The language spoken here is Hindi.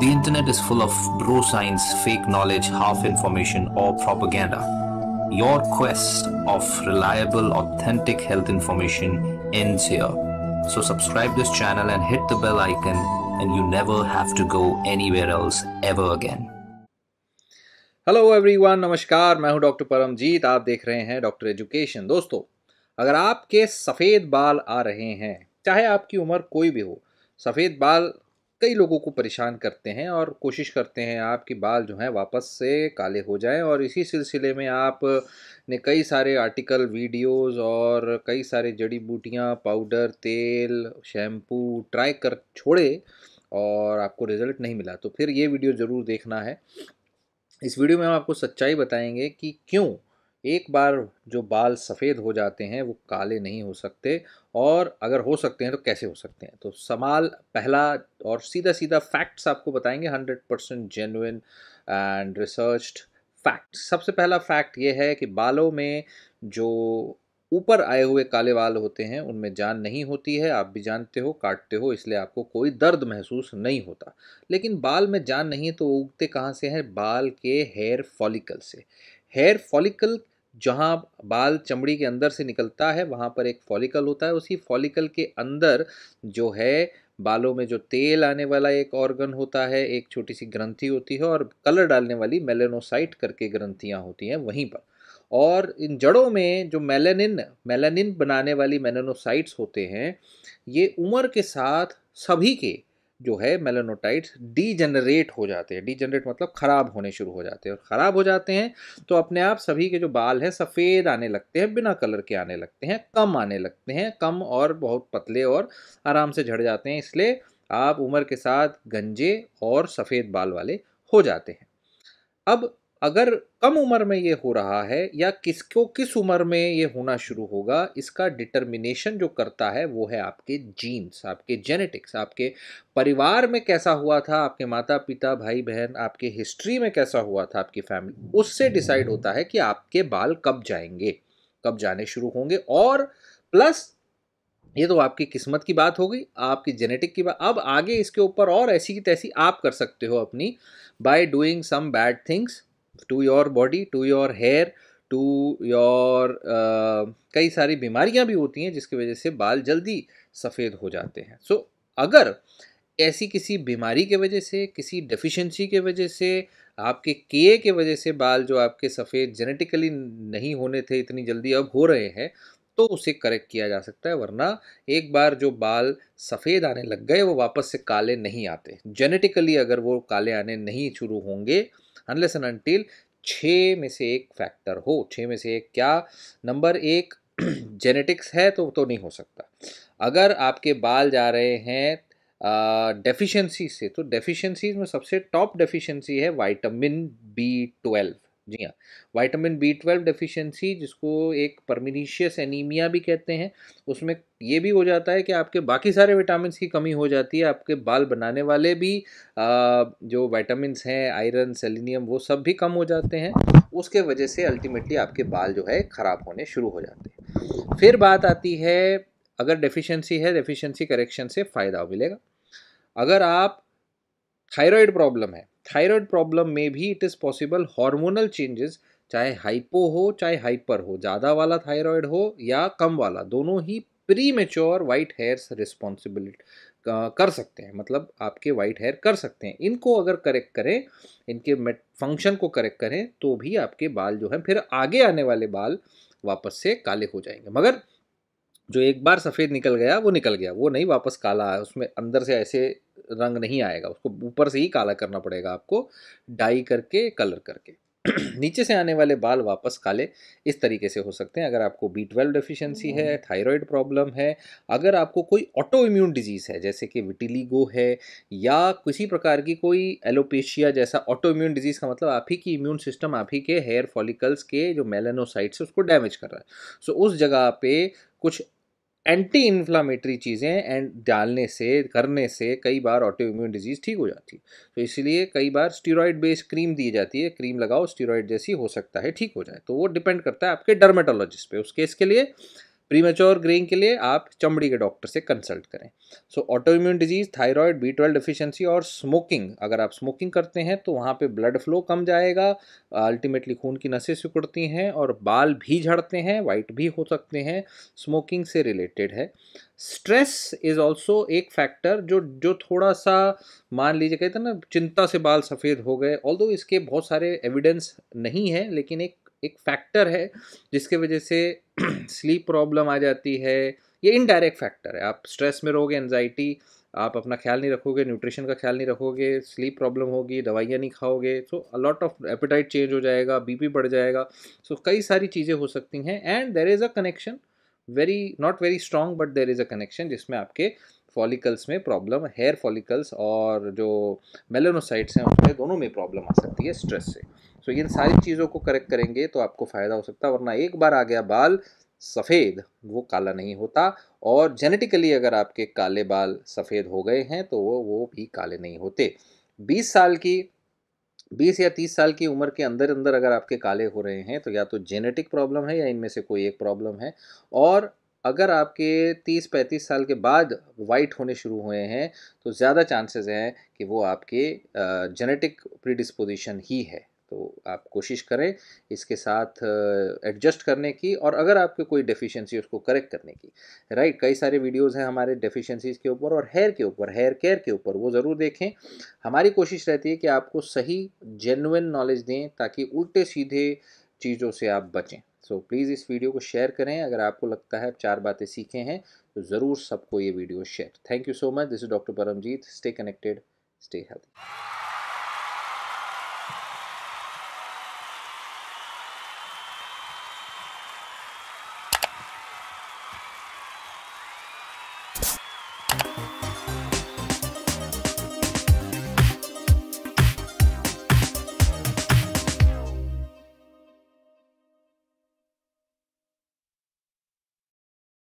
The internet is full of bro science, fake knowledge, half information, or propaganda. Your quest of reliable, authentic health information ends here. So, subscribe this channel and hit the bell icon, and you never have to go anywhere else ever again. Hello everyone, Namaskar. I am Dr. Paramjeet. You are watching Doctor Education, दोस्तों अगर आपके safed बाल are रहे हैं चाहे आपकी उम्र कोई भी हो सफ़ेद कई लोगों को परेशान करते हैं और कोशिश करते हैं आपके बाल जो हैं वापस से काले हो जाएं और इसी सिलसिले में आप ने कई सारे आर्टिकल वीडियोस और कई सारे जड़ी बूटियाँ पाउडर तेल शैम्पू ट्राई कर छोड़े और आपको रिज़ल्ट नहीं मिला तो फिर ये वीडियो ज़रूर देखना है इस वीडियो में हम आपको सच्चाई बताएंगे कि क्यों एक बार जो बाल सफ़ेद हो जाते हैं वो काले नहीं हो सकते और अगर हो सकते हैं तो कैसे हो सकते हैं तो सवाल पहला और सीधा सीधा फैक्ट्स आपको बताएंगे hundred percent genuine and researched fact सबसे पहला फैक्ट ये है कि बालों में जो ऊपर आए हुए काले बाल होते हैं उनमें जान नहीं होती है आप भी जानते हो काटते हो इसलिए आपको कोई दर्द महसूस नहीं होता लेकिन बाल में जान नहीं है तो उगते कहाँ से हैं बाल के हेयर फॉलिकल से हेयर फॉलिकल जहाँ बाल चमड़ी के अंदर से निकलता है वहाँ पर एक फॉलिकल होता है उसी फॉलिकल के अंदर जो है बालों में जो तेल आने वाला एक ऑर्गन होता है एक छोटी सी ग्रंथि होती है और कलर डालने वाली मेलेनोसाइट करके ग्रंथियाँ होती हैं वहीं पर और इन जड़ों में जो मेलेनिन मेलेनिन बनाने वाली मेलेनोसाइट्स होते हैं ये उम्र के साथ सभी के जो है मेलानोटाइट्स डीजनरेट हो जाते हैं डीजनरेट मतलब ख़राब होने शुरू हो जाते हैं और ख़राब हो जाते हैं तो अपने आप सभी के जो बाल हैं सफ़ेद आने लगते हैं बिना कलर के आने लगते हैं कम आने लगते हैं कम और बहुत पतले और आराम से झड़ जाते हैं इसलिए आप उम्र के साथ गंजे और सफ़ेद बाल वाले हो जाते हैं अब अगर कम उम्र में ये हो रहा है या किसको किस उम्र में ये होना शुरू होगा इसका डिटर्मिनेशन जो करता है वो है आपके जीन्स आपके जेनेटिक्स आपके परिवार में कैसा हुआ था आपके माता पिता भाई बहन आपके हिस्ट्री में कैसा हुआ था आपकी फैमिली उससे डिसाइड होता है कि आपके बाल कब जाएंगे कब जाने शुरू होंगे और प्लस ये तो आपकी किस्मत की बात हो गई आपकी जेनेटिक की बात अब आगे इसके ऊपर और ऐसी की तैसी आप कर सकते हो अपनी by doing some bad things to your body to your hair to your कई सारी बीमारियां भी होती हैं जिसकी वजह से बाल जल्दी सफ़ेद हो जाते हैं सो so, अगर ऐसी किसी बीमारी के वजह से किसी डेफिशिएंसी के वजह से आपके के के वजह से बाल जो आपके सफ़ेद जेनेटिकली नहीं होने थे इतनी जल्दी अब हो रहे हैं तो उसे करेक्ट किया जा सकता है वरना एक बार जो बाल सफ़ेद आने लग गए वो वापस से काले नहीं आते जेनेटिकली अगर वो काले आने नहीं शुरू होंगे अनलेस एंड अनटिल छः में से एक फैक्टर हो छः में से एक क्या नंबर एक जेनेटिक्स है तो तो नहीं हो सकता अगर आपके बाल जा रहे हैं डेफिशिएंसी से तो डेफिशिएंसीज में सबसे टॉप डेफिशिएंसी है विटामिन बी ट्वेल्व जी हाँ वाइटामिन बी ट्वेल्व डेफिशिएंसी जिसको एक परमिनीशियस एनीमिया भी कहते हैं उसमें ये भी हो जाता है कि आपके बाकी सारे विटामिन की कमी हो जाती है आपके बाल बनाने वाले भी जो वाइटामिन हैं आयरन सेलिनियम वो सब भी कम हो जाते हैं उसके वजह से अल्टीमेटली आपके बाल जो है ख़राब होने शुरू हो जाते हैं फिर बात आती है अगर डेफिशिएंसी है डेफिशिएंसी करेक्शन से फ़ायदा मिलेगा अगर आप थायराइड प्रॉब्लम है थायराइड प्रॉब्लम में भी it is possible hormonal changes चाहे हाइपो हो चाहे हाइपर हो ज़्यादा वाला थायराइड हो या कम वाला दोनों ही premature white hairs responsibility कर सकते हैं मतलब आपके वाइट हेयर कर सकते हैं इनको अगर करेक्ट करें इनके फंक्शन को करेक्ट करें तो भी आपके बाल जो हैं फिर आगे आने वाले बाल वापस से काले हो जाएंगे मगर जो एक बार सफ़ेद निकल गया वो निकल गया वो नहीं वापस काला है उसमें अंदर से ऐसे रंग नहीं आएगा उसको ऊपर से ही काला करना पड़ेगा आपको डाई करके कलर करके नीचे से आने वाले बाल वापस काले इस तरीके से हो सकते हैं अगर आपको बी ट्वेल्व डेफिशिएंसी है थायराइड प्रॉब्लम हम्म। है अगर आपको कोई ऑटो इम्यून डिजीज़ है जैसे कि विटिलीगो है या किसी प्रकार की कोई एलोपेशिया जैसा ऑटो इम्यून डिजीज़ का मतलब आप ही की इम्यून सिस्टम आप ही के हेयर फॉलिकल्स के जो मेलेनोसाइट्स है उसको डैमेज कर रहा है सो उस जगह पे कुछ एंटी इन्फ्लामेटरी चीज़ें एंड डालने से करने से कई बार ऑटो इम्यून डिजीज़ ठीक हो जाती है तो इसलिए कई बार स्टीरॉयड बेस्ड क्रीम दी जाती है क्रीम लगाओ स्टीरॉयड जैसी हो सकता है ठीक हो जाए तो वो डिपेंड करता है आपके डर्मेटोलॉजिस्ट पे उस केस के लिए प्रीमेच्योर ग्रेइंग के लिए आप चमड़ी के डॉक्टर से कंसल्ट करें so autoimmune disease thyroid B twelve deficiency और स्मोकिंग अगर आप स्मोकिंग करते हैं तो वहाँ पे ब्लड फ्लो कम जाएगा अल्टीमेटली खून की नसें सिकुड़ती हैं और बाल भी झड़ते हैं वाइट भी हो सकते हैं स्मोकिंग से रिलेटेड है स्ट्रेस इज ऑल्सो एक फैक्टर जो जो थोड़ा सा मान लीजिए कहते हैं ना चिंता से बाल सफ़ेद हो गए ऑल इसके बहुत सारे एविडेंस नहीं है लेकिन एक एक फैक्टर है जिसके वजह से स्लीप प्रॉब्लम आ जाती है ये इनडायरेक्ट फैक्टर है आप स्ट्रेस में रहोगे एनजाइटी आप अपना ख्याल नहीं रखोगे न्यूट्रिशन का ख्याल नहीं रखोगे स्लीप प्रॉब्लम होगी दवाइयाँ नहीं खाओगे so a lot of appetite change हो जाएगा बीपी बढ़ जाएगा सो so, कई सारी चीज़ें हो सकती हैं and there is a connection very not very strong but there is a connection जिसमें आपके फॉलिकल्स में प्रॉब्लम हेयर फॉलिकल्स और जो मेलोनोसाइट्स हैं उसमें दोनों में प्रॉब्लम आ सकती है स्ट्रेस से सो इन सारी चीज़ों को करेक्ट करेंगे तो आपको फ़ायदा हो सकता है वरना एक बार आ गया बाल सफ़ेद वो काला नहीं होता और जेनेटिकली अगर आपके काले बाल सफ़ेद हो गए हैं तो वो वो भी काले नहीं होते बीस साल की बीस या तीस साल की उम्र के अंदर अंदर अगर आपके काले हो रहे हैं तो या तो जेनेटिक प्रॉब्लम है या इनमें से कोई एक प्रॉब्लम है और अगर आपके 30-35 साल के बाद वाइट होने शुरू हुए हैं तो ज़्यादा चांसेस हैं कि वो आपके जेनेटिक प्रीडिस्पोजिशन ही है तो आप कोशिश करें इसके साथ एडजस्ट करने की और अगर आपके कोई डेफिशिएंसी उसको करेक्ट करने की राइट कई सारे वीडियोस हैं हमारे डेफिशिएंसीज़ के ऊपर और हेयर के ऊपर हेयर केयर के ऊपर वो ज़रूर देखें हमारी कोशिश रहती है कि आपको सही जेनुन नॉलेज दें ताकि उल्टे सीधे चीज़ों से आप बचें सो so, प्लीज़ इस वीडियो को शेयर करें अगर आपको लगता है आप चार बातें सीखे हैं तो ज़रूर सबको ये video share thank you so much this is doctor Paramjeet stay connected stay healthy